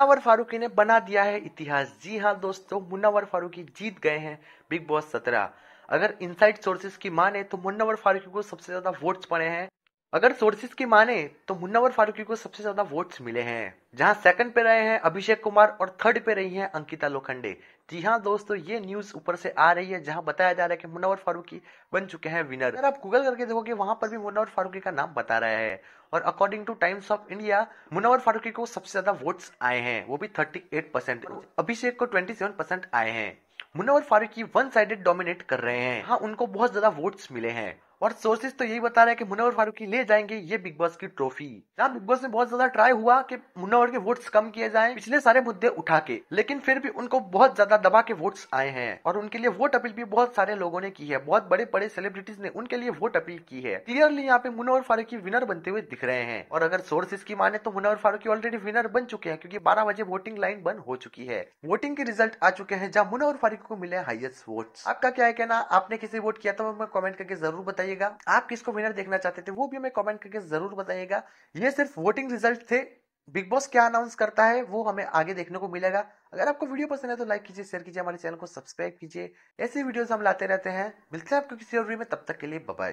मुनावर फारूकी ने बना दिया है इतिहास जी हाँ दोस्तों मुनावर फारूकी जीत गए हैं बिग बॉस सत्रह अगर इनसाइड सोर्सेज की माने तो मुन्नावर फारूकी को सबसे ज्यादा वोट्स पड़े हैं अगर सोर्सेज की माने तो मुन्ना और फारूकी को सबसे ज्यादा वोट्स मिले हैं जहां सेकंड पे रहे हैं अभिषेक कुमार और थर्ड पे रही हैं अंकिता लोखंडे जी हाँ दोस्तों ये न्यूज ऊपर से आ रही है जहां बताया जा रहा है कि मुन्ना और फारूकी बन चुके हैं विनर अगर आप गूगल करके देखोगे वहां पर भी मुन्ना और फारूकी का नाम बता रहा है और according to Times of India Munawar Faruqui को सबसे ज्यादा वोट्स आए हैं वो भी थर्टी परसेंट अभिषेक को ट्वेंटी परसेंट आए हैं Munawar Faruqui one sided dominate कर रहे हैं हाँ उनको बहुत ज्यादा वोट्स मिले हैं और सोर्सेस तो यही बता रहे हैं कि मुन्ना और फारूकी ले जाएंगे ये बिग बॉस की ट्रॉफी जहाँ बिग बॉस में बहुत ज्यादा ट्राई हुआ कि मुन्ना और के वोट्स कम किए जाएं पिछले सारे मुद्दे उठा के लेकिन फिर भी उनको बहुत ज्यादा दबा के वोट्स आए हैं और उनके लिए वोट अपील भी बहुत सारे लोगों ने की है बहुत बड़े बड़े सेलिब्रिटीज ने उनके लिए वोट अपील की है क्लियरली यहाँ पे मुन्ना और फारूकी विनर बनते हुए दिख रहे हैं और अगर सोर्सेज की माने तो मुन्ना और फारूकी ऑलरेडी विनर बन चुके हैं क्योंकि बारह बजे वोटिंग लाइन बंद हो चुकी है वोटिंग के रिजल्ट आ चुके हैं जहाँ मुन्ना और फारूकी को मिले हाइएस्ट वोट आपका क्या है कहना आपने किसे वोट किया था मैं कॉमेंट करके जरूर बताइए बताइएगा आप किसको विनर देखना चाहते थे वो भी हमें कमेंट करके जरूर बताइएगा ये सिर्फ वोटिंग रिजल्ट थे बिग बॉस क्या अनाउंस करता है वो हमें आगे देखने को मिलेगा अगर आपको वीडियो पसंद है तो लाइक कीजिए शेयर कीजिए हमारे चैनल को सब्सक्राइब कीजिए ऐसी वीडियोस हम लाते रहते हैं मिलते हैं आपको किसी और वीडियो में तब तक के लिए बाय